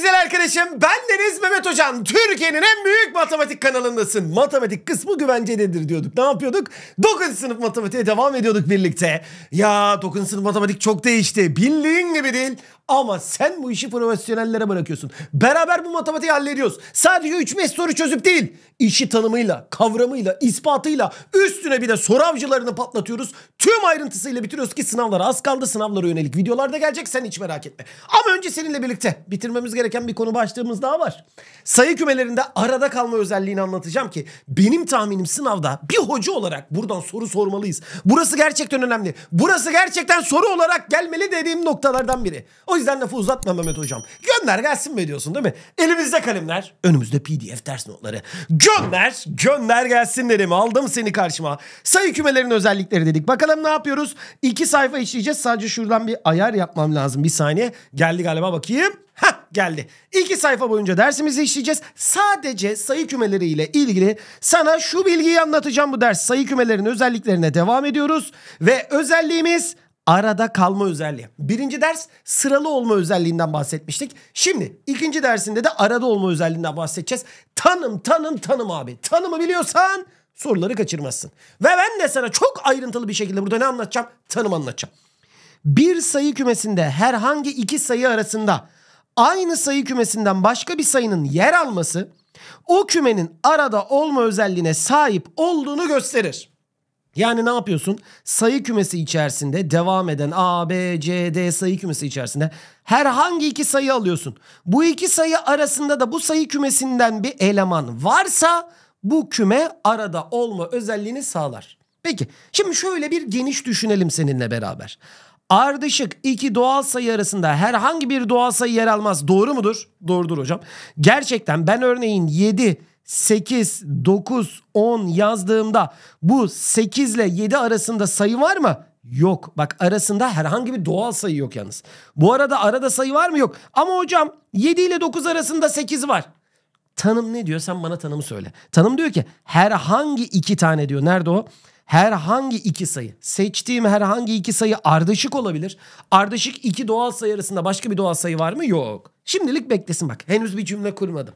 güzel arkadaşım. Ben Deniz Mehmet Hocam. Türkiye'nin en büyük matematik kanalındasın. Matematik kısmı güvencededir diyorduk. Ne yapıyorduk? 9. sınıf matematiğe devam ediyorduk birlikte. Ya 9. sınıf matematik çok değişti. Bildiğin gibi değil. Ama sen bu işi profesyonellere bırakıyorsun. Beraber bu matematiği hallediyoruz. Sadece 3-5 soru çözüp değil. İşi tanımıyla, kavramıyla, ispatıyla üstüne bir de soru avcılarını patlatıyoruz. Tüm ayrıntısıyla bitiriyoruz ki sınavlara az kaldı. Sınavlara yönelik videolarda gelecek sen hiç merak etme. Ama önce seninle birlikte bitirmemiz gereken bir konu başlığımız daha var. Sayı kümelerinde arada kalma özelliğini anlatacağım ki benim tahminim sınavda bir hoca olarak buradan soru sormalıyız. Burası gerçekten önemli. Burası gerçekten soru olarak gelmeli dediğim noktalardan biri. O yüzden lafı uzatma Mehmet Hocam. Gönder gelsin mi diyorsun değil mi? Elimizde kalemler, önümüzde pdf ders notları. Gönder, gönder gelsin dedim. Aldım seni karşıma. Sayı kümelerinin özellikleri dedik. Bakalım ne yapıyoruz? İki sayfa işleyeceğiz. Sadece şuradan bir ayar yapmam lazım. Bir saniye. Geldi galiba bakayım. Heh geldi. İki sayfa boyunca dersimizi işleyeceğiz. Sadece sayı kümeleriyle ilgili sana şu bilgiyi anlatacağım bu ders. Sayı kümelerinin özelliklerine devam ediyoruz. Ve özelliğimiz arada kalma özelliği. Birinci ders sıralı olma özelliğinden bahsetmiştik. Şimdi ikinci dersinde de arada olma özelliğinden bahsedeceğiz. Tanım tanım tanım abi. Tanımı biliyorsan soruları kaçırmazsın. Ve ben de sana çok ayrıntılı bir şekilde burada ne anlatacağım? Tanım anlatacağım. Bir sayı kümesinde herhangi iki sayı arasında aynı sayı kümesinden başka bir sayının yer alması o kümenin arada olma özelliğine sahip olduğunu gösterir. Yani ne yapıyorsun? Sayı kümesi içerisinde devam eden A, B, C, D sayı kümesi içerisinde herhangi iki sayı alıyorsun. Bu iki sayı arasında da bu sayı kümesinden bir eleman varsa bu küme arada olma özelliğini sağlar. Peki şimdi şöyle bir geniş düşünelim seninle beraber. Ardışık iki doğal sayı arasında herhangi bir doğal sayı yer almaz. Doğru mudur? Doğrudur hocam. Gerçekten ben örneğin 7 8, 9, 10 yazdığımda bu 8 ile 7 arasında sayı var mı? Yok. Bak arasında herhangi bir doğal sayı yok yalnız. Bu arada arada sayı var mı? Yok. Ama hocam 7 ile 9 arasında 8 var. Tanım ne diyor? Sen bana tanımı söyle. Tanım diyor ki herhangi iki tane diyor. Nerede o? herhangi iki sayı. Seçtiğim herhangi iki sayı ardışık olabilir. Ardışık iki doğal sayı arasında başka bir doğal sayı var mı? Yok. Şimdilik beklesin bak. Henüz bir cümle kurmadım.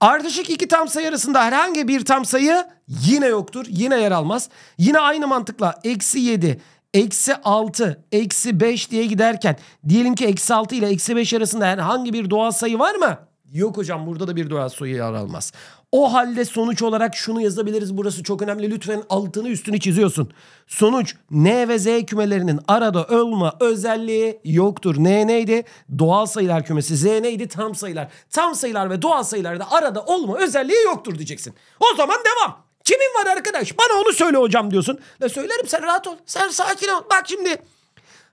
Ardışık iki tam sayı arasında herhangi bir tam sayı yine yoktur. Yine yer almaz. Yine aynı mantıkla eksi 7, eksi 6, eksi 5 diye giderken diyelim ki eksi 6 ile eksi 5 arasında herhangi bir doğal sayı var mı? Yok hocam burada da bir doğal sayı yer almaz. O halde sonuç olarak şunu yazabiliriz. Burası çok önemli. Lütfen altını üstünü çiziyorsun. Sonuç N ve Z kümelerinin arada olma özelliği yoktur. N neydi? Doğal sayılar kümesi. Z neydi? Tam sayılar. Tam sayılar ve doğal sayılarda arada olma özelliği yoktur diyeceksin. O zaman devam. Kimin var arkadaş? Bana onu söyle hocam diyorsun. Da e, söylerim sen rahat ol. Sen sakin ol. Bak şimdi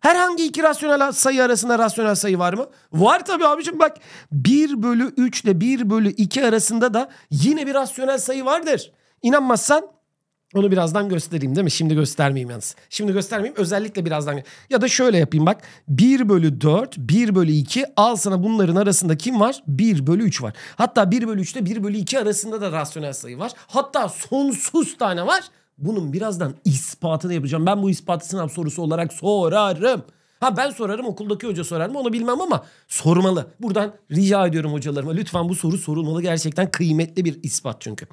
Herhangi iki rasyonel sayı arasında rasyonel sayı var mı? Var tabii abicim bak 1 bölü 3 ile 1 bölü 2 arasında da yine bir rasyonel sayı vardır. İnanmazsan onu birazdan göstereyim değil mi? Şimdi göstermeyeyim yalnız. Şimdi göstermeyeyim özellikle birazdan. Ya da şöyle yapayım bak. 1 bölü 4, 1 bölü 2 al sana bunların arasında kim var? 1 bölü 3 var. Hatta 1 bölü 3 ile 1 bölü 2 arasında da rasyonel sayı var. Hatta sonsuz tane var. Bunun birazdan ispatını yapacağım. Ben bu ispatı sınav sorusu olarak sorarım. Ha ben sorarım okuldaki hoca sorar mı onu bilmem ama sormalı. Buradan rica ediyorum hocalarıma lütfen bu soru sorulmalı gerçekten kıymetli bir ispat çünkü.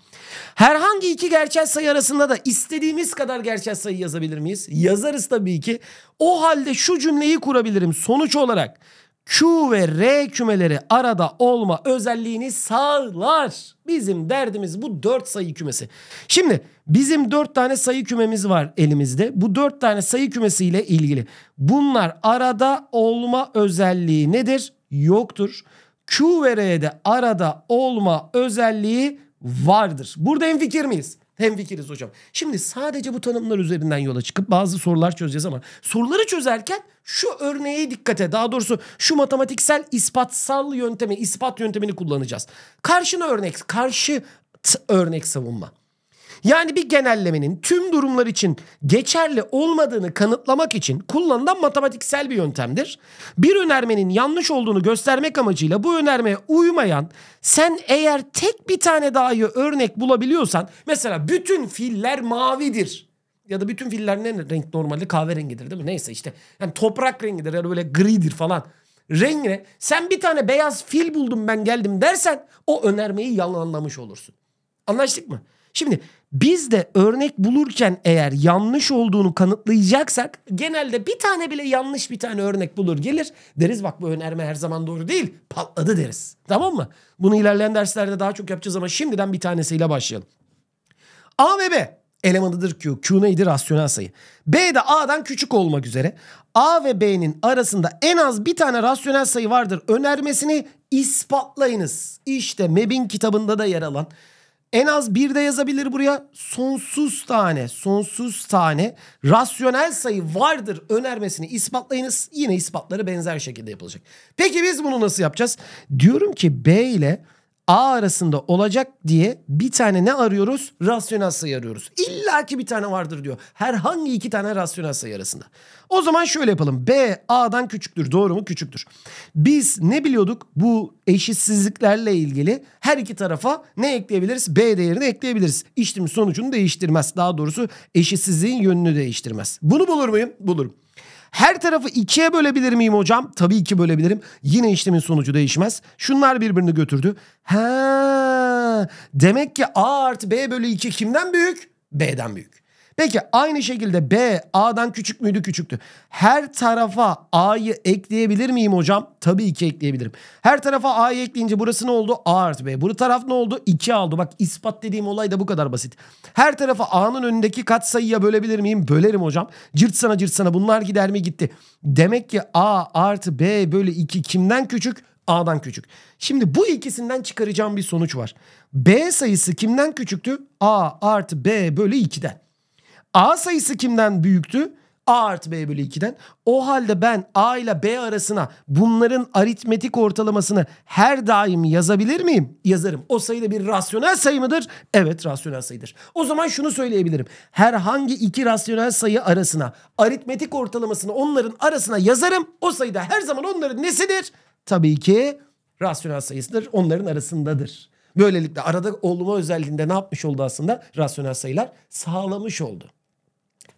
Herhangi iki gerçel sayı arasında da istediğimiz kadar gerçel sayı yazabilir miyiz? Yazarız tabii ki. O halde şu cümleyi kurabilirim sonuç olarak. Q ve R kümeleri arada olma özelliğini sağlar. Bizim derdimiz bu 4 sayı kümesi. Şimdi bizim 4 tane sayı kümemiz var elimizde. Bu 4 tane sayı kümesi ile ilgili. Bunlar arada olma özelliği nedir? Yoktur. Q ve R'de arada olma özelliği vardır. Burada en fikir miyiz? Hemfikiriz hocam. Şimdi sadece bu tanımlar üzerinden yola çıkıp bazı sorular çözeceğiz ama soruları çözerken şu örneğe dikkate daha doğrusu şu matematiksel ispatsal yöntemi ispat yöntemini kullanacağız. Karşına örnek karşı örnek savunma. Yani bir genellemenin tüm durumlar için geçerli olmadığını kanıtlamak için kullanılan matematiksel bir yöntemdir. Bir önermenin yanlış olduğunu göstermek amacıyla bu önermeye uymayan sen eğer tek bir tane daha örnek bulabiliyorsan mesela bütün filler mavidir ya da bütün filler ne renk normalde kahverengidir değil mi? Neyse işte yani toprak rengidir ya da böyle gridir falan rengine sen bir tane beyaz fil buldum ben geldim dersen o önermeyi yalanlamış olursun. Anlaştık mı? Şimdi biz de örnek bulurken eğer yanlış olduğunu kanıtlayacaksak genelde bir tane bile yanlış bir tane örnek bulur gelir. Deriz bak bu önerme her zaman doğru değil patladı deriz. Tamam mı? Bunu ilerleyen derslerde daha çok yapacağız ama şimdiden bir tanesiyle başlayalım. A ve B elemanıdır Q. Q neydi? Rasyonel sayı. B de A'dan küçük olmak üzere A ve B'nin arasında en az bir tane rasyonel sayı vardır önermesini ispatlayınız. İşte MEB'in kitabında da yer alan en az bir de yazabilir buraya. Sonsuz tane, sonsuz tane rasyonel sayı vardır önermesini ispatlayınız. Yine ispatları benzer şekilde yapılacak. Peki biz bunu nasıl yapacağız? Diyorum ki B ile A arasında olacak diye bir tane ne arıyoruz? Rasyonel sayı arıyoruz. İlla ki bir tane vardır diyor. Herhangi iki tane rasyonel sayı arasında. O zaman şöyle yapalım. B A'dan küçüktür. Doğru mu? Küçüktür. Biz ne biliyorduk? Bu eşitsizliklerle ilgili her iki tarafa ne ekleyebiliriz? B değerini ekleyebiliriz. İşlem sonucunu değiştirmez. Daha doğrusu eşitsizliğin yönünü değiştirmez. Bunu bulur muyum? Bulurum. Her tarafı ikiye bölebilir miyim hocam? Tabii ki bölebilirim. Yine işlemin sonucu değişmez. Şunlar birbirini götürdü. Ha, demek ki A artı B bölü 2 kimden büyük? B'den büyük. Peki aynı şekilde B A'dan küçük müydü küçüktü. Her tarafa A'yı ekleyebilir miyim hocam? Tabii ki ekleyebilirim. Her tarafa A'yı ekleyince burası ne oldu? A artı B. Bu taraf ne oldu? 2 aldı. Bak ispat dediğim olay da bu kadar basit. Her tarafa A'nın önündeki katsayıya bölebilir miyim? Bölerim hocam. Cırt sana cırt sana bunlar gider mi gitti. Demek ki A artı B bölü 2 kimden küçük? A'dan küçük. Şimdi bu ikisinden çıkaracağım bir sonuç var. B sayısı kimden küçüktü? A artı B bölü 2'den. A sayısı kimden büyüktü? A artı B bölü 2'den. O halde ben A ile B arasına bunların aritmetik ortalamasını her daim yazabilir miyim? Yazarım. O sayı da bir rasyonel sayı mıdır? Evet rasyonel sayıdır. O zaman şunu söyleyebilirim. Herhangi iki rasyonel sayı arasına aritmetik ortalamasını onların arasına yazarım. O sayı da her zaman onların nesidir? Tabii ki rasyonel sayısıdır. Onların arasındadır. Böylelikle arada olma özelliğinde ne yapmış oldu aslında? Rasyonel sayılar sağlamış oldu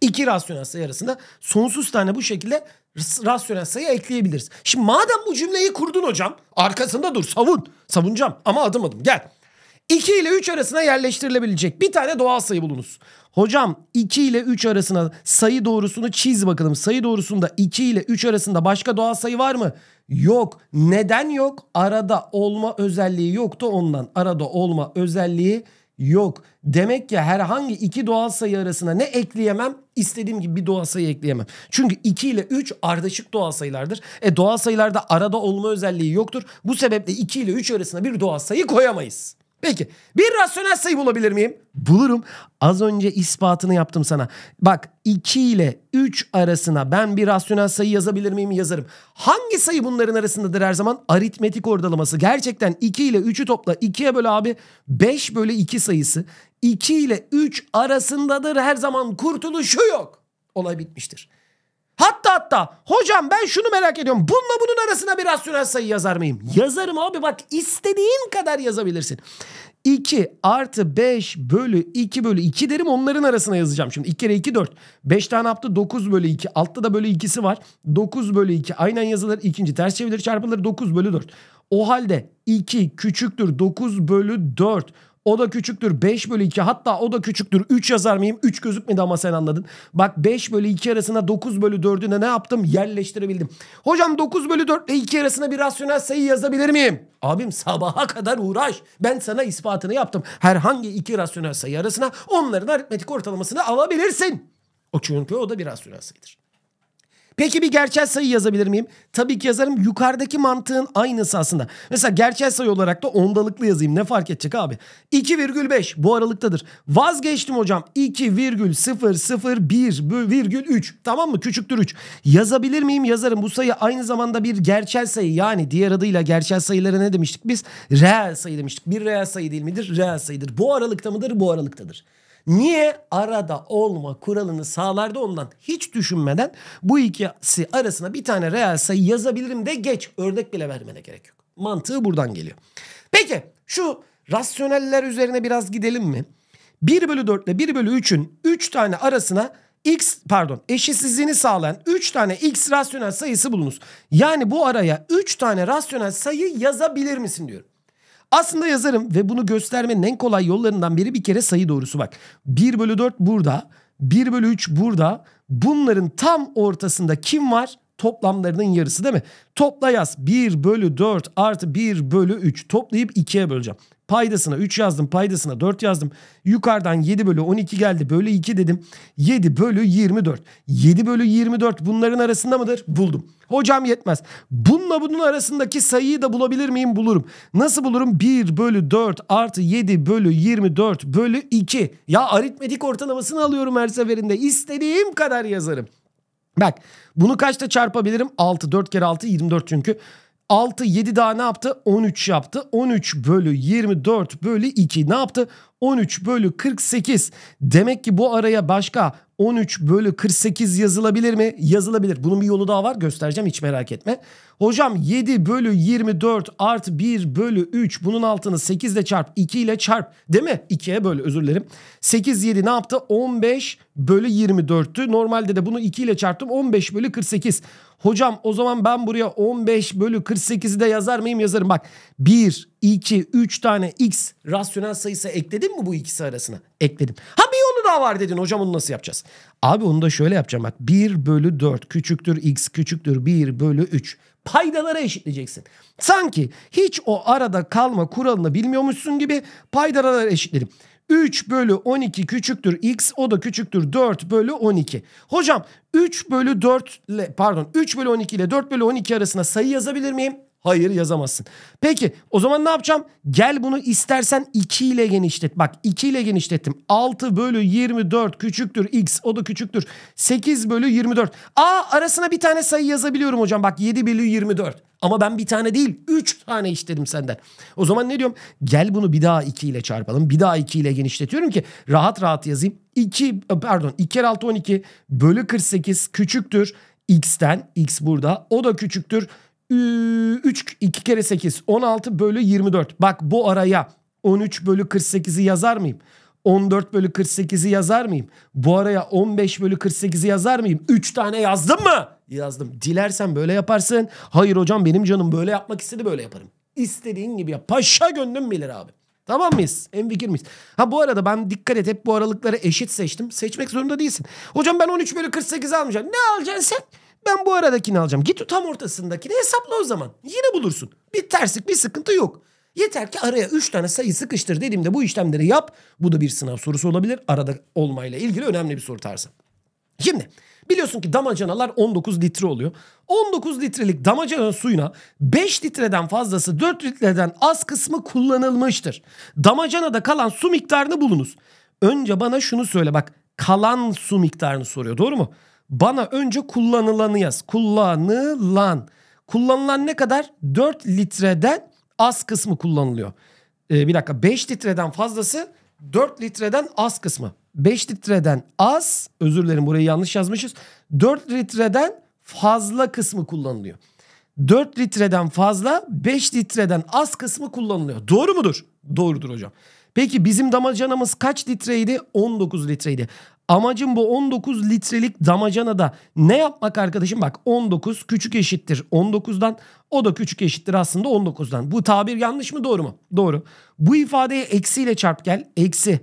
iki rasyonel sayı arasında sonsuz tane bu şekilde rasyonel sayı ekleyebiliriz. Şimdi madem bu cümleyi kurdun hocam arkasında dur savun. Savunacağım ama adım adım gel. 2 ile 3 arasına yerleştirilebilecek bir tane doğal sayı bulunuz. Hocam 2 ile 3 arasına sayı doğrusunu çiz bakalım. Sayı doğrusunda 2 ile 3 arasında başka doğal sayı var mı? Yok. Neden yok? Arada olma özelliği yoktu ondan. Arada olma özelliği yok. Demek ki herhangi iki doğal sayı arasına ne ekleyemem? istediğim gibi bir doğal sayı ekleyemem. Çünkü 2 ile 3 ardışık doğal sayılardır. E doğal sayılarda arada olma özelliği yoktur. Bu sebeple 2 ile 3 arasına bir doğal sayı koyamayız. Peki bir rasyonel sayı bulabilir miyim? Bulurum. Az önce ispatını yaptım sana. Bak 2 ile 3 arasına ben bir rasyonel sayı yazabilir miyim yazarım. Hangi sayı bunların arasındadır her zaman? Aritmetik ortalaması. Gerçekten 2 ile 3'ü topla 2'ye böl abi 5 bölü 2 sayısı. 2 ile 3 arasındadır her zaman kurtuluşu yok. Olay bitmiştir. Hatta hatta hocam ben şunu merak ediyorum. Bununla bunun arasına bir rasyonel sayı yazar mıyım? Yazarım abi bak istediğin kadar yazabilirsin. 2 artı 5 bölü 2 bölü 2 derim onların arasına yazacağım. Şimdi 2 kere 2 4. 5 tane yaptı 9 bölü 2. Altta da bölü 2'si var. 9 bölü 2 aynen yazılır. İkinci ters çevrilir çarpılır 9 bölü 4. O halde 2 küçüktür 9 bölü 4. O da küçüktür 5 bölü 2 hatta o da küçüktür 3 yazar mıyım? 3 gözükmedi ama sen anladın. Bak 5 bölü 2 arasına 9 bölü 4'üne ne yaptım? Yerleştirebildim. Hocam 9 bölü 4 ile 2 arasına bir rasyonel sayı yazabilir miyim? Abim sabaha kadar uğraş. Ben sana ispatını yaptım. Herhangi iki rasyonel sayı arasına onların aritmetik ortalamasını alabilirsin. O çünkü o da bir rasyonel sayıdır. Peki bir gerçel sayı yazabilir miyim? Tabii ki yazarım. Yukarıdaki mantığın aynısı aslında. Mesela gerçel sayı olarak da ondalıklı yazayım. Ne fark edecek abi? 2,5 bu aralıktadır. Vazgeçtim hocam. 2,001,3 tamam mı? Küçüktür 3. Yazabilir miyim? Yazarım. Bu sayı aynı zamanda bir gerçel sayı. Yani diğer adıyla gerçel sayılara ne demiştik biz? Reel sayı demiştik. Bir reel sayı değil midir? Reel sayıdır. Bu aralıkta mıdır? Bu aralıktadır. Niye arada olma kuralını sağlarda ondan hiç düşünmeden bu ikisi arasına bir tane reel sayı yazabilirim de geç. Ördek bile vermene gerek yok. Mantığı buradan geliyor. Peki şu rasyoneller üzerine biraz gidelim mi? 1 bölü 4 ile 1 bölü 3'ün 3 tane arasına x pardon eşitsizliğini sağlayan 3 tane x rasyonel sayısı bulunuz. Yani bu araya 3 tane rasyonel sayı yazabilir misin diyorum. Aslında yazarım ve bunu göstermenin en kolay yollarından biri bir kere sayı doğrusu bak. 1 bölü 4 burada, 1 bölü 3 burada. Bunların tam ortasında kim var? Toplamlarının yarısı değil mi? Topla yaz. 1 bölü 4 artı 1 bölü 3. Toplayıp 2'ye böleceğim. Paydasına 3 yazdım. Paydasına 4 yazdım. Yukarıdan 7 bölü 12 geldi. Bölü 2 dedim. 7 bölü 24. 7 bölü 24 bunların arasında mıdır? Buldum. Hocam yetmez. Bununla bunun arasındaki sayıyı da bulabilir miyim? Bulurum. Nasıl bulurum? 1 bölü 4 artı 7 bölü 24 bölü 2. Ya aritmetik ortalamasını alıyorum her seferinde. İstediğim kadar yazarım. Bak bunu kaçta çarpabilirim? 6. 4 kere 6 24 çünkü. 6, 7 daha ne yaptı? 13 yaptı. 13 bölü 24 bölü 2 ne yaptı? 13 bölü 48. Demek ki bu araya başka 13 bölü 48 yazılabilir mi? Yazılabilir. Bunun bir yolu daha var. Göstereceğim hiç merak etme. Hocam 7 bölü 24 art 1 bölü 3. Bunun altını 8 ile çarp. 2 ile çarp. Değil mi? 2'ye böl özür dilerim. 8 7 ne yaptı? 15 bölü 24'tü. Normalde de bunu 2 ile çarptım. 15 bölü 48. Hocam o zaman ben buraya 15 bölü 48'i de yazar mıyım? Yazarım. Bak 1, 2, 3 tane x rasyonel sayısı ekledim mi bu ikisi arasına? Ekledim. Ha bir yolu daha var dedin. Hocam onu nasıl yapacağız? Abi onu da şöyle yapacağım bak. 1 bölü 4 küçüktür x küçüktür 1 bölü 3 paydalara eşitleyeceksin. Sanki hiç o arada kalma kuralını bilmiyormuşsun gibi paydalara eşitledim. 3 bölü 12 küçüktür x o da küçüktür 4 bölü 12. Hocam 3 bölü 4 ile pardon 3 bölü 12 ile 4 bölü 12 arasında sayı yazabilir miyim? Hayır yazamazsın. Peki o zaman ne yapacağım? Gel bunu istersen 2 ile genişlet. Bak 2 ile genişlettim. 6 bölü 24 küçüktür x o da küçüktür. 8 bölü 24. Aa arasına bir tane sayı yazabiliyorum hocam. Bak 7 bölü 24. Ama ben bir tane değil üç tane istedim senden. O zaman ne diyorum? Gel bunu bir daha iki ile çarpalım. Bir daha iki ile genişletiyorum ki rahat rahat yazayım. 2 pardon 2 kere 6 12 bölü 48 küçüktür x'ten x burada o da küçüktür 3 2 kere 8 16 bölü 24 bak bu araya 13 bölü 48'i yazar mıyım? 14 bölü 48'i yazar mıyım? Bu araya 15 bölü 48'i yazar mıyım? 3 tane yazdım mı? Yazdım. Dilersen böyle yaparsın. Hayır hocam benim canım böyle yapmak istedi böyle yaparım. İstediğin gibi ya. Paşa gönlüm bilir abi. Tamam mıyız? En fikir miyiz? Ha bu arada ben dikkat et hep bu aralıkları eşit seçtim. Seçmek zorunda değilsin. Hocam ben 13 bölü 48 almayacağım. Ne alacaksın sen? Ben bu aradakini alacağım. Git tam ortasındakini hesapla o zaman. Yine bulursun. Bir terslik bir sıkıntı yok. Yeter ki araya 3 tane sayı sıkıştır dediğimde bu işlemleri yap. Bu da bir sınav sorusu olabilir. Arada olmayla ilgili önemli bir soru tarzı. Şimdi biliyorsun ki damacanalar 19 litre oluyor. 19 litrelik damacana suyuna 5 litreden fazlası 4 litreden az kısmı kullanılmıştır. Damacanada kalan su miktarını bulunuz. Önce bana şunu söyle bak kalan su miktarını soruyor doğru mu? Bana önce kullanılanı yaz. Kullanılan. Kullanılan ne kadar? 4 litreden az kısmı kullanılıyor. Ee, bir dakika 5 litreden fazlası 4 litreden az kısmı. 5 litreden az özür dilerim burayı yanlış yazmışız. 4 litreden fazla kısmı kullanılıyor. 4 litreden fazla 5 litreden az kısmı kullanılıyor. Doğru mudur? Doğrudur hocam. Peki bizim damacanamız kaç litreydi? 19 litreydi. Amacım bu 19 litrelik damacana da ne yapmak arkadaşım? Bak 19 küçük eşittir 19'dan o da küçük eşittir aslında 19'dan. Bu tabir yanlış mı doğru mu? Doğru. Bu ifadeye eksiyle çarp gel. Eksi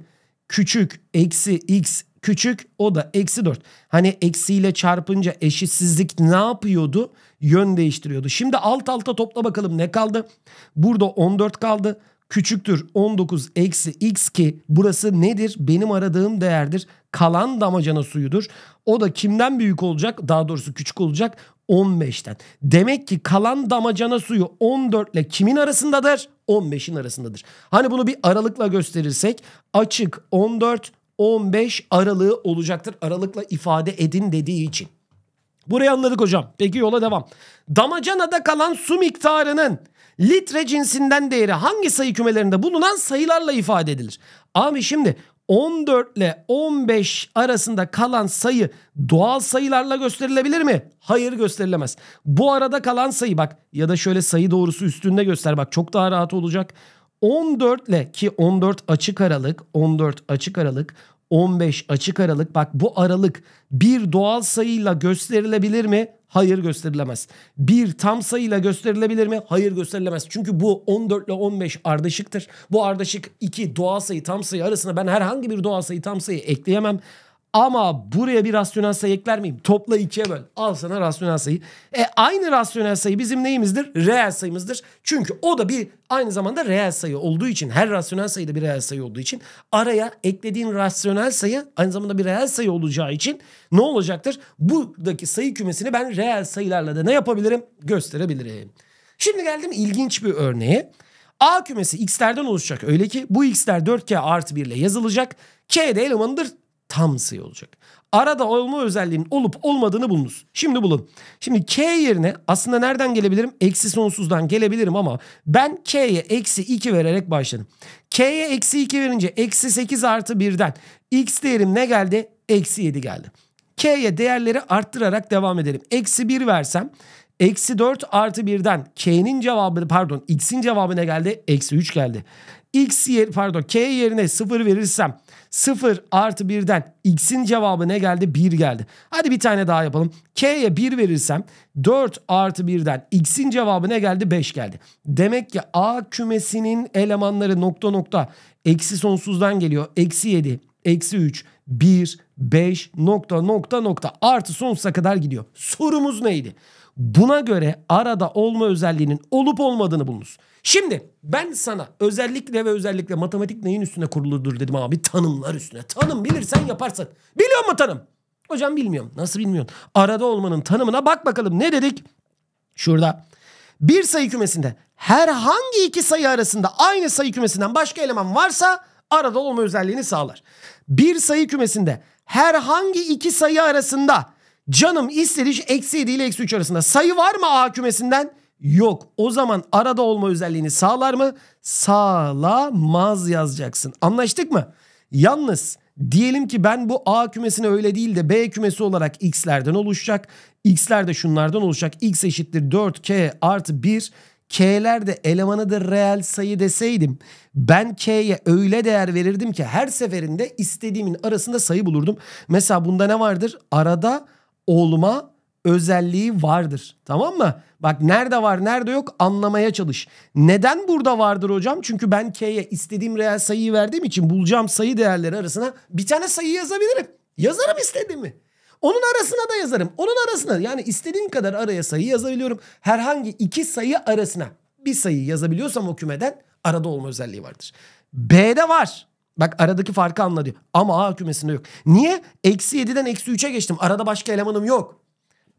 küçük eksi x küçük o da eksi 4. Hani eksiyle çarpınca eşitsizlik ne yapıyordu? Yön değiştiriyordu. Şimdi alt alta topla bakalım ne kaldı? Burada 14 kaldı küçüktür 19 eksi x ki burası nedir? Benim aradığım değerdir. Kalan damacana suyudur. O da kimden büyük olacak? Daha doğrusu küçük olacak 15'ten. Demek ki kalan damacana suyu 14 ile kimin arasındadır? 15'in arasındadır. Hani bunu bir aralıkla gösterirsek açık 14 15 aralığı olacaktır. Aralıkla ifade edin dediği için. Burayı anladık hocam. Peki yola devam. Damacanada kalan su miktarının litre cinsinden değeri hangi sayı kümelerinde bulunan sayılarla ifade edilir? Abi şimdi 14 ile 15 arasında kalan sayı doğal sayılarla gösterilebilir mi? Hayır gösterilemez. Bu arada kalan sayı bak ya da şöyle sayı doğrusu üstünde göster bak çok daha rahat olacak. 14 ile ki 14 açık aralık 14 açık aralık 15 açık aralık. Bak bu aralık bir doğal sayıyla gösterilebilir mi? Hayır gösterilemez. Bir tam sayıyla gösterilebilir mi? Hayır gösterilemez. Çünkü bu 14 ile 15 ardışıktır. Bu ardışık iki doğal sayı tam sayı arasına ben herhangi bir doğal sayı tam sayı ekleyemem. Ama buraya bir rasyonel sayı ekler miyim? Topla ikiye böl. Al sana rasyonel sayı. E aynı rasyonel sayı bizim neyimizdir? Reel sayımızdır. Çünkü o da bir aynı zamanda reel sayı olduğu için her rasyonel sayı da bir reel sayı olduğu için araya eklediğin rasyonel sayı aynı zamanda bir reel sayı olacağı için ne olacaktır? Buradaki sayı kümesini ben reel sayılarla da ne yapabilirim? Gösterebilirim. Şimdi geldim ilginç bir örneğe. A kümesi x'lerden oluşacak. Öyle ki bu x'ler 4k artı 1 ile yazılacak. K de elemanıdır tam sayı olacak. Arada olma özelliğinin olup olmadığını bulunuz. Şimdi bulun. Şimdi k yerine aslında nereden gelebilirim? Eksi sonsuzdan gelebilirim ama ben k'ye eksi 2 vererek başladım. k'ye eksi 2 verince eksi 8 artı 1'den x değerim ne geldi? Eksi 7 geldi. k'ye değerleri arttırarak devam edelim. Eksi 1 versem Eksi 4 artı 1'den K'nin cevabı pardon X'in cevabı ne geldi? Eksi 3 geldi. X yer, pardon K yerine 0 verirsem 0 artı 1'den x'in cevabı ne geldi? 1 geldi. Hadi bir tane daha yapalım. K'ye 1 verirsem 4 artı 1'den x'in cevabı ne geldi? 5 geldi. Demek ki A kümesinin elemanları nokta nokta eksi sonsuzdan geliyor. Eksi 7, eksi 3, 1, 5 nokta nokta nokta artı sonsuza kadar gidiyor. Sorumuz neydi? Buna göre arada olma özelliğinin olup olmadığını bulunuz. Şimdi ben sana özellikle ve özellikle matematik neyin üstüne kuruludur dedim abi tanımlar üstüne. Tanım bilirsen yaparsın. Biliyor mu tanım? Hocam bilmiyorum. Nasıl bilmiyorsun? Arada olmanın tanımına bak bakalım ne dedik? Şurada. Bir sayı kümesinde herhangi iki sayı arasında aynı sayı kümesinden başka eleman varsa arada olma özelliğini sağlar. Bir sayı kümesinde herhangi iki sayı arasında canım istediği şey eksi 7 ile eksi 3 arasında sayı var mı A kümesinden? Yok. O zaman arada olma özelliğini sağlar mı? Sağlamaz yazacaksın. Anlaştık mı? Yalnız diyelim ki ben bu A kümesini öyle değil de B kümesi olarak x'lerden oluşacak. X'ler de şunlardan oluşacak. X eşittir 4k artı 1. K'ler de elemanıdır reel sayı deseydim ben K'ye öyle değer verirdim ki her seferinde istediğimin arasında sayı bulurdum. Mesela bunda ne vardır? Arada olma özelliği vardır. Tamam mı? Bak nerede var nerede yok anlamaya çalış. Neden burada vardır hocam? Çünkü ben K'ye istediğim reel sayıyı verdiğim için bulacağım sayı değerleri arasına bir tane sayı yazabilirim. Yazarım istediğimi. Onun arasına da yazarım. Onun arasına yani istediğim kadar araya sayı yazabiliyorum. Herhangi iki sayı arasına bir sayı yazabiliyorsam o kümeden arada olma özelliği vardır. B'de var. Bak aradaki farkı anla diyor. Ama A kümesinde yok. Niye? Eksi 7'den eksi 3'e geçtim. Arada başka elemanım yok.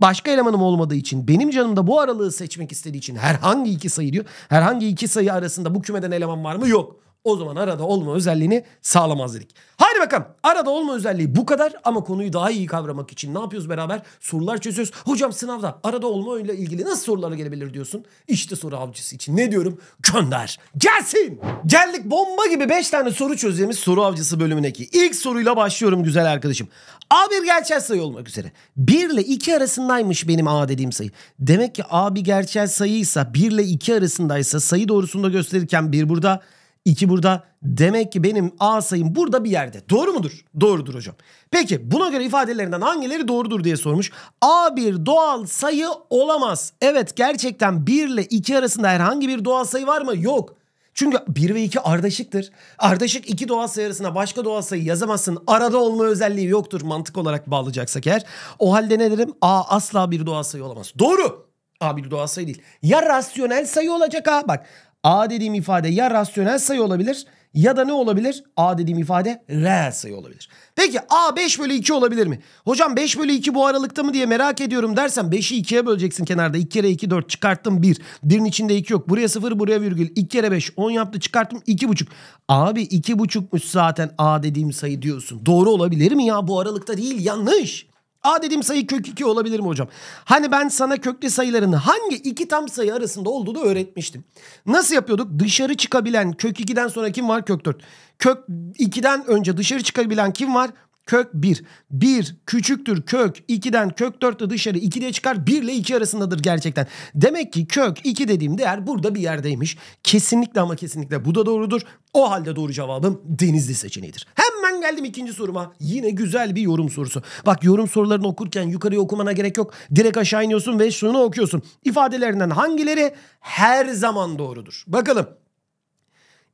Başka elemanım olmadığı için benim canımda bu aralığı seçmek istediği için herhangi iki sayı diyor. Herhangi iki sayı arasında bu kümeden eleman var mı? Yok. O zaman arada olma özelliğini sağlamaz dedik. Haydi bakalım. Arada olma özelliği bu kadar ama konuyu daha iyi kavramak için ne yapıyoruz beraber? Sorular çözüyoruz. Hocam sınavda arada olma ile ilgili nasıl sorulara gelebilir diyorsun. İşte soru avcısı için ne diyorum? Gönder. Gelsin. Geldik bomba gibi 5 tane soru çözeceğimiz soru avcısı bölümündeki. ilk soruyla başlıyorum güzel arkadaşım. a bir gerçel sayı olmak üzere. 1 ile 2 arasındaymış benim A dediğim sayı. Demek ki A bir gerçel sayıysa 1 ile 2 arasındaysa sayı doğrusunda gösterirken 1 burada 2 burada. Demek ki benim A sayım burada bir yerde. Doğru mudur? Doğrudur hocam. Peki buna göre ifadelerinden hangileri doğrudur diye sormuş. A bir doğal sayı olamaz. Evet gerçekten 1 ile 2 arasında herhangi bir doğal sayı var mı? Yok. Çünkü 1 ve 2 ardışıktır. Ardışık iki doğal sayı arasında başka doğal sayı yazamazsın. Arada olma özelliği yoktur mantık olarak bağlayacaksak eğer. O halde ne derim? A asla bir doğal sayı olamaz. Doğru. A bir doğal sayı değil. Ya rasyonel sayı olacak A bak. A dediğim ifade ya rasyonel sayı olabilir ya da ne olabilir? A dediğim ifade reel sayı olabilir. Peki A 5 bölü 2 olabilir mi? Hocam 5 bölü 2 bu aralıkta mı diye merak ediyorum dersen 5'i 2'ye böleceksin kenarda. 2 kere 2 4 çıkarttım 1. 1'in içinde 2 yok. Buraya 0 buraya virgül. 2 kere 5 10 yaptı çıkarttım 2,5. Abi 2,5'müş zaten A dediğim sayı diyorsun. Doğru olabilir mi ya bu aralıkta değil yanlış. A dediğim sayı kök 2 olabilir mi hocam? Hani ben sana köklü sayıların hangi iki tam sayı arasında olduğunu öğretmiştim. Nasıl yapıyorduk? Dışarı çıkabilen kök 2'den sonra kim var? Kök 4. Kök 2'den önce dışarı çıkabilen kim var? kök 1. 1 küçüktür kök 2'den kök 4 de dışarı 2 diye çıkar. 1 ile 2 arasındadır gerçekten. Demek ki kök 2 dediğim değer burada bir yerdeymiş. Kesinlikle ama kesinlikle bu da doğrudur. O halde doğru cevabım Denizli seçeneğidir. Hemen geldim ikinci soruma. Yine güzel bir yorum sorusu. Bak yorum sorularını okurken yukarıya okumana gerek yok. Direkt aşağı iniyorsun ve şunu okuyorsun. İfadelerinden hangileri her zaman doğrudur? Bakalım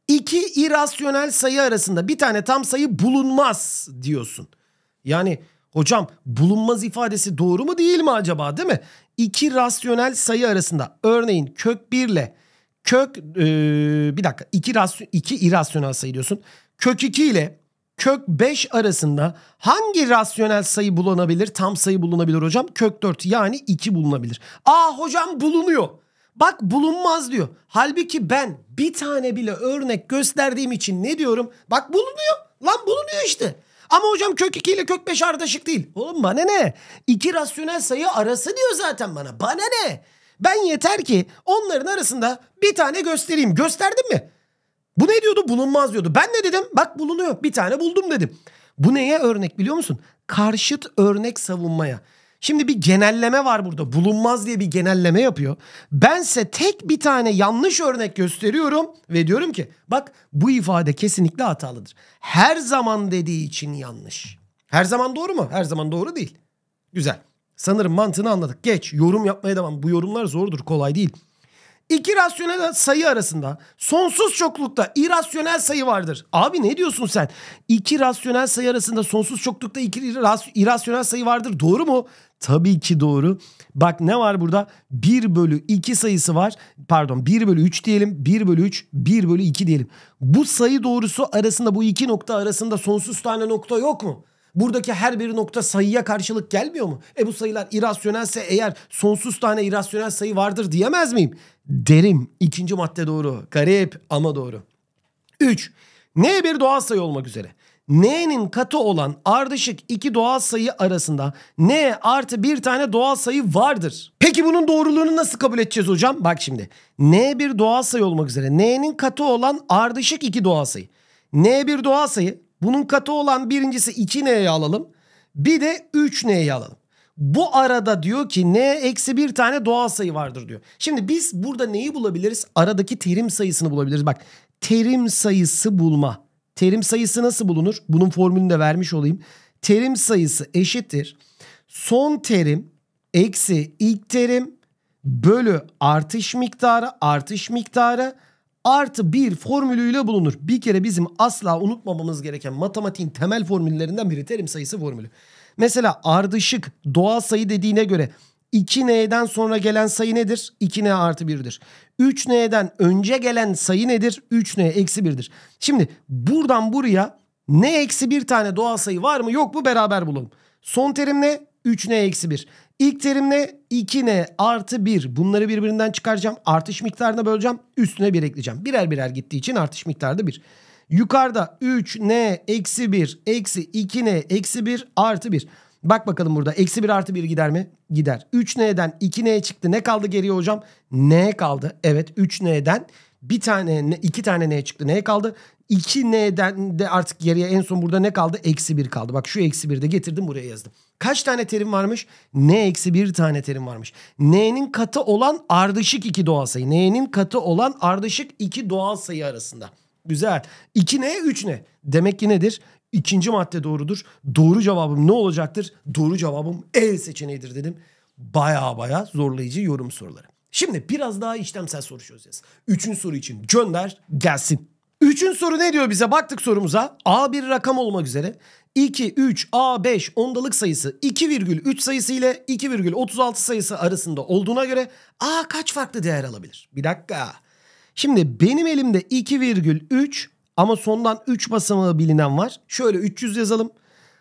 İki irasyonel sayı arasında bir tane tam sayı bulunmaz diyorsun. Yani hocam bulunmaz ifadesi doğru mu değil mi acaba değil mi? İki rasyonel sayı arasında örneğin kök 1 ile kök ee, bir dakika iki, rasyon, iki irasyonel sayı diyorsun. Kök 2 ile kök 5 arasında hangi rasyonel sayı bulunabilir? Tam sayı bulunabilir hocam. Kök 4 yani 2 bulunabilir. Aa hocam bulunuyor. Bak bulunmaz diyor. Halbuki ben bir tane bile örnek gösterdiğim için ne diyorum? Bak bulunuyor. Lan bulunuyor işte. Ama hocam kök 2 ile kök 5 ardışık değil. Oğlum bana ne? İki rasyonel sayı arası diyor zaten bana. Bana ne? Ben yeter ki onların arasında bir tane göstereyim. Gösterdim mi? Bu ne diyordu? Bulunmaz diyordu. Ben ne dedim? Bak bulunuyor. Bir tane buldum dedim. Bu neye örnek biliyor musun? Karşıt örnek savunmaya. Şimdi bir genelleme var burada. Bulunmaz diye bir genelleme yapıyor. Bense tek bir tane yanlış örnek gösteriyorum ve diyorum ki bak bu ifade kesinlikle hatalıdır. Her zaman dediği için yanlış. Her zaman doğru mu? Her zaman doğru değil. Güzel. Sanırım mantığını anladık. Geç. Yorum yapmaya devam. Bu yorumlar zordur. Kolay değil. İki rasyonel sayı arasında sonsuz çoklukta irasyonel sayı vardır. Abi ne diyorsun sen? İki rasyonel sayı arasında sonsuz çoklukta iki irasyonel sayı vardır. Doğru mu? Tabii ki doğru. Bak ne var burada? 1 bölü 2 sayısı var. Pardon 1 bölü 3 diyelim. 1 bölü 3, 1 bölü 2 diyelim. Bu sayı doğrusu arasında bu iki nokta arasında sonsuz tane nokta yok mu? Buradaki her bir nokta sayıya karşılık gelmiyor mu? E bu sayılar irasyonelse eğer sonsuz tane irasyonel sayı vardır diyemez miyim? Derim. İkinci madde doğru. Garip ama doğru. 3. Ne bir doğal sayı olmak üzere n'nin katı olan ardışık iki doğal sayı arasında n artı bir tane doğal sayı vardır. Peki bunun doğruluğunu nasıl kabul edeceğiz hocam? Bak şimdi n bir doğal sayı olmak üzere n'nin katı olan ardışık iki doğal sayı. n bir doğal sayı bunun katı olan birincisi 2n'yi alalım bir de 3n'yi alalım. Bu arada diyor ki n eksi bir tane doğal sayı vardır diyor. Şimdi biz burada neyi bulabiliriz? Aradaki terim sayısını bulabiliriz. Bak terim sayısı bulma. Terim sayısı nasıl bulunur? Bunun formülünü de vermiş olayım. Terim sayısı eşittir. Son terim eksi ilk terim bölü artış miktarı artış miktarı artı bir formülüyle bulunur. Bir kere bizim asla unutmamamız gereken matematiğin temel formüllerinden biri terim sayısı formülü. Mesela ardışık doğal sayı dediğine göre 2n'den sonra gelen sayı nedir? 2n artı 1'dir. 3n'den önce gelen sayı nedir? 3n eksi 1'dir. Şimdi buradan buraya n eksi 1 tane doğal sayı var mı yok mu beraber bulalım. Son terim ne? 3n eksi 1. İlk terim ne? 2n artı 1. Bunları birbirinden çıkaracağım. Artış miktarına böleceğim. Üstüne 1 ekleyeceğim. Birer birer gittiği için artış miktarı da 1. Yukarıda 3n eksi 1 eksi 2n eksi 1 artı 1. Bak bakalım burada eksi 1 artı 1 gider mi? Gider. 3 N'den 2 N'ye çıktı. Ne kaldı geriye hocam? N kaldı. Evet 3 N'den bir tane iki tane N çıktı. N kaldı? 2 N'den de artık geriye en son burada ne kaldı? Eksi 1 kaldı. Bak şu eksi 1'i de getirdim buraya yazdım. Kaç tane terim varmış? N eksi 1 tane terim varmış. N'nin katı olan ardışık 2 doğal sayı. N'nin katı olan ardışık 2 doğal sayı arasında. Güzel. 2 N 3 N. Demek ki nedir? İkinci madde doğrudur. Doğru cevabım ne olacaktır? Doğru cevabım E seçeneğidir dedim. Baya baya zorlayıcı yorum soruları. Şimdi biraz daha işlemsel soru çözeceğiz. Üçüncü soru için gönder gelsin. Üçüncü soru ne diyor bize? Baktık sorumuza. A bir rakam olmak üzere. 2, 3, A5 ondalık sayısı 2,3 sayısı ile 2,36 sayısı arasında olduğuna göre A kaç farklı değer alabilir? Bir dakika. Şimdi benim elimde 2,3 ama sondan 3 basamağı bilinen var. Şöyle 300 yazalım.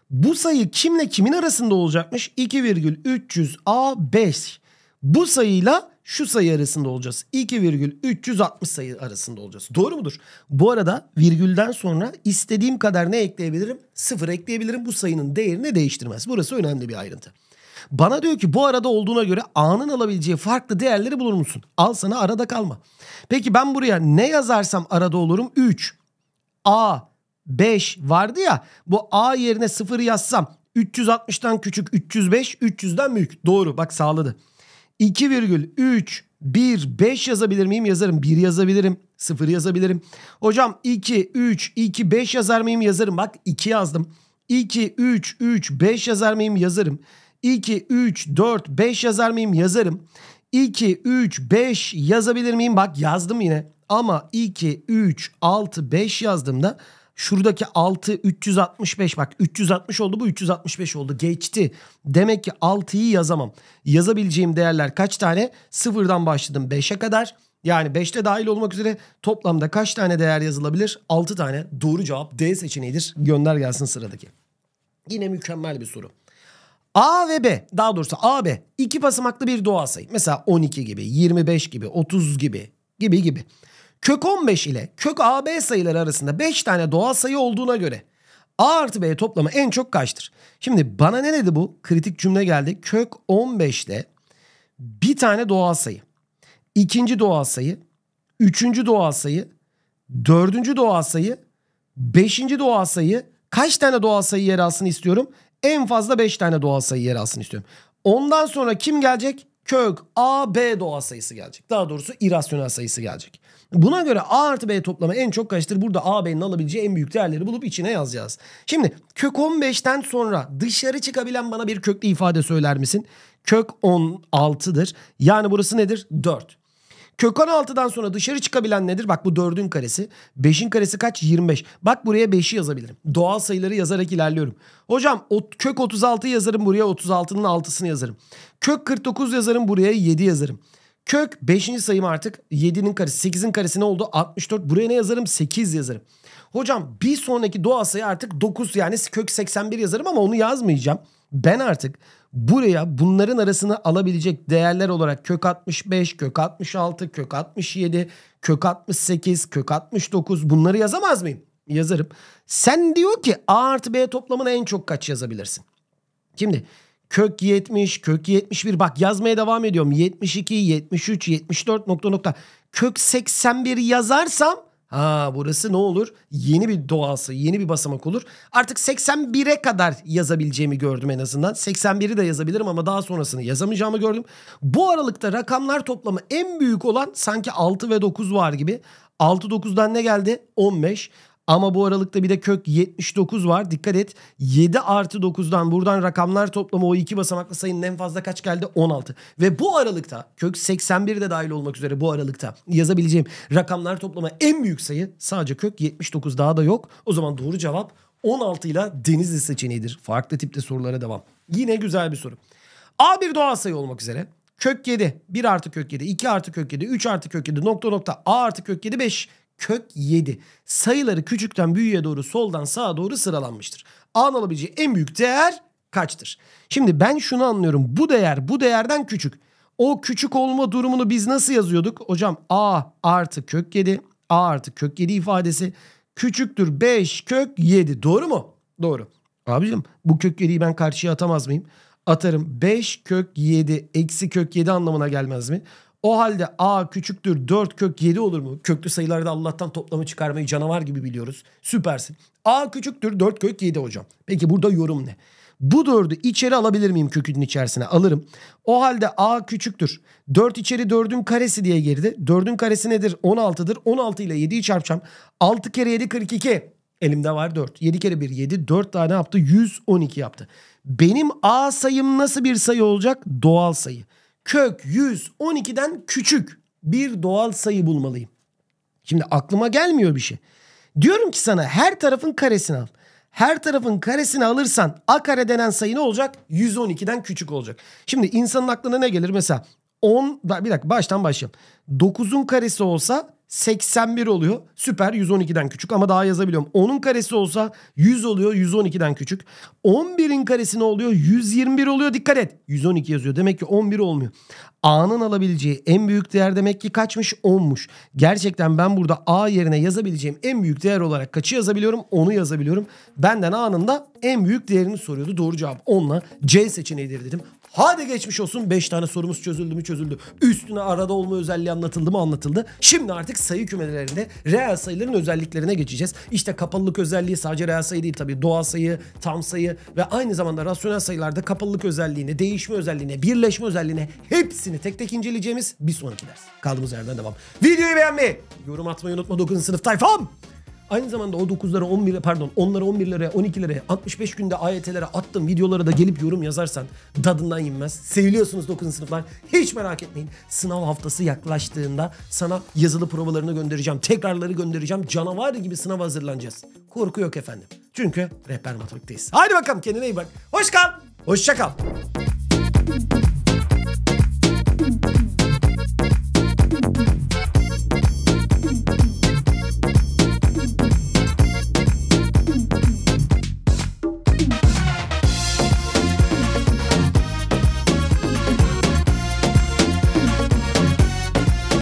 Bu sayı kimle kimin arasında olacakmış? 2,300A5. Bu sayıyla şu sayı arasında olacağız. 2,360 sayı arasında olacağız. Doğru mudur? Bu arada virgülden sonra istediğim kadar ne ekleyebilirim? Sıfır ekleyebilirim. Bu sayının değerini değiştirmez. Burası önemli bir ayrıntı. Bana diyor ki bu arada olduğuna göre A'nın alabileceği farklı değerleri bulur musun? Al sana arada kalma. Peki ben buraya ne yazarsam arada olurum? 3. A 5 vardı ya bu A yerine 0 yazsam 360'tan küçük 305 300'den büyük. Doğru bak sağladı. 2,3 1 5 yazabilir miyim? Yazarım. 1 yazabilirim. 0 yazabilirim. Hocam 2 3 2 5 yazar mıyım? Yazarım. Bak 2 yazdım. 2 3 3 5 yazar mıyım? Yazarım. 2 3 4 5 yazar mıyım? Yazarım. 2 3 5 yazabilir miyim? Bak yazdım yine. Ama 2, 3, 6, 5 yazdığımda şuradaki 6 365 bak 360 oldu bu 365 oldu geçti. Demek ki 6'yı yazamam. Yazabileceğim değerler kaç tane? Sıfırdan başladım 5'e kadar. Yani 5'te dahil olmak üzere toplamda kaç tane değer yazılabilir? 6 tane. Doğru cevap D seçeneğidir. Gönder gelsin sıradaki. Yine mükemmel bir soru. A ve B daha doğrusu A B iki basamaklı bir doğal sayı. Mesela 12 gibi, 25 gibi, 30 gibi gibi gibi. Kök 15 ile kök AB sayıları arasında 5 tane doğal sayı olduğuna göre A artı B toplamı en çok kaçtır? Şimdi bana ne dedi bu? Kritik cümle geldi. Kök 15 ile bir tane doğal sayı, ikinci doğal sayı, üçüncü doğal sayı, dördüncü doğal sayı, beşinci doğal sayı, kaç tane doğal sayı yer alsın istiyorum? En fazla 5 tane doğal sayı yer alsın istiyorum. Ondan sonra kim gelecek? kök a b doğal sayısı gelecek. Daha doğrusu irasyonel sayısı gelecek. Buna göre a artı b toplamı en çok kaçtır? Burada a b'nin alabileceği en büyük değerleri bulup içine yazacağız. Şimdi kök 15'ten sonra dışarı çıkabilen bana bir köklü ifade söyler misin? Kök 16'dır. Yani burası nedir? 4. Kök 16'dan sonra dışarı çıkabilen nedir? Bak bu 4'ün karesi. 5'in karesi kaç? 25. Bak buraya 5'i yazabilirim. Doğal sayıları yazarak ilerliyorum. Hocam kök 36 yazarım buraya 36'nın 6'sını yazarım. Kök 49 yazarım buraya 7 yazarım. Kök 5. sayım artık 7'nin karesi. 8'in karesi ne oldu? 64. Buraya ne yazarım? 8 yazarım. Hocam bir sonraki doğal sayı artık 9 yani kök 81 yazarım ama onu yazmayacağım. Ben artık buraya bunların arasına alabilecek değerler olarak kök 65, kök 66, kök 67, kök 68, kök 69 bunları yazamaz mıyım? Yazarım. Sen diyor ki A artı B toplamına en çok kaç yazabilirsin? Şimdi kök 70, kök 71 bak yazmaya devam ediyorum. 72, 73, 74 nokta nokta. Kök 81 yazarsam Aa burası ne olur? Yeni bir doğası, yeni bir basamak olur. Artık 81'e kadar yazabileceğimi gördüm en azından. 81'i de yazabilirim ama daha sonrasını yazamayacağımı gördüm. Bu aralıkta rakamlar toplamı en büyük olan sanki 6 ve 9 var gibi. 6 9'dan ne geldi? 15. Ama bu aralıkta bir de kök 79 var. Dikkat et 7 artı 9'dan buradan rakamlar toplamı o iki basamaklı sayının en fazla kaç geldi? 16. Ve bu aralıkta kök 81 de dahil olmak üzere bu aralıkta yazabileceğim rakamlar toplamı en büyük sayı sadece kök 79 daha da yok. O zaman doğru cevap 16 ile Denizli seçeneğidir. Farklı tipte sorulara devam. Yine güzel bir soru. A bir doğal sayı olmak üzere kök 7, 1 artı kök 7, 2 artı kök 7, 3 artı kök 7, nokta nokta A artı kök 7, 5 kök 7. Sayıları küçükten büyüğe doğru soldan sağa doğru sıralanmıştır. A'nın alabileceği en büyük değer kaçtır? Şimdi ben şunu anlıyorum. Bu değer bu değerden küçük. O küçük olma durumunu biz nasıl yazıyorduk? Hocam A artı kök 7. A artı kök 7 ifadesi küçüktür 5 kök 7. Doğru mu? Doğru. Abicim bu kök 7'yi ben karşıya atamaz mıyım? Atarım 5 kök 7 eksi kök 7 anlamına gelmez mi? O halde a küçüktür 4 kök 7 olur mu? Köklü sayılarda Allah'tan toplamı çıkarmayı canavar gibi biliyoruz. Süpersin. a küçüktür 4 kök 7 hocam. Peki burada yorum ne? Bu 4'ü içeri alabilir miyim kökünün içerisine? Alırım. O halde a küçüktür. 4 içeri 4'ün karesi diye girdi. 4'ün karesi nedir? 16'dır. 16 ile 7'yi çarpacağım. 6 kere 7 42. Elimde var 4. 7 kere 1 7. 4 tane yaptı. 112 yaptı. Benim a sayım nasıl bir sayı olacak? Doğal sayı kök 112'den küçük bir doğal sayı bulmalıyım. Şimdi aklıma gelmiyor bir şey. Diyorum ki sana her tarafın karesini al. Her tarafın karesini alırsan a kare denen sayı ne olacak? 112'den küçük olacak. Şimdi insanın aklına ne gelir? Mesela 10 bir dakika baştan başlayayım. 9'un karesi olsa 81 oluyor. Süper 112'den küçük ama daha yazabiliyorum. 10'un karesi olsa 100 oluyor 112'den küçük. 11'in karesi ne oluyor? 121 oluyor dikkat et. 112 yazıyor demek ki 11 olmuyor. A'nın alabileceği en büyük değer demek ki kaçmış? 10'muş. Gerçekten ben burada A yerine yazabileceğim en büyük değer olarak kaçı yazabiliyorum? 10'u yazabiliyorum. Benden A'nın da en büyük değerini soruyordu. Doğru cevap 10'la C seçeneğidir dedim. Hadi geçmiş olsun 5 tane sorumuz çözüldü mü çözüldü. Üstüne arada olma özelliği anlatıldı mı anlatıldı. Şimdi artık sayı kümelerinde reel sayıların özelliklerine geçeceğiz. İşte kapalılık özelliği sadece reel sayı değil tabii doğal sayı, tam sayı ve aynı zamanda rasyonel sayılarda kapalılık özelliğine, değişme özelliğine, birleşme özelliğine hepsini tek tek inceleyeceğimiz bir sonraki ders. Kaldığımız yerden devam. Videoyu beğenmeyi, yorum atmayı unutma 9. sınıf tayfam. Aynı zamanda o 9'lara 11 pardon 10'lara 11'lere 12'lere 65 günde AYT'lere attım videolara da gelip yorum yazarsan dadından inmez. Seviliyorsunuz 9. sınıflar. Hiç merak etmeyin. Sınav haftası yaklaştığında sana yazılı provalarını göndereceğim. Tekrarları göndereceğim. Canavar gibi sınav hazırlanacağız. Korku yok efendim. Çünkü rehber matematikteyim. Haydi bakalım kendine iyi bak. Hoş kal. Hoşça kal.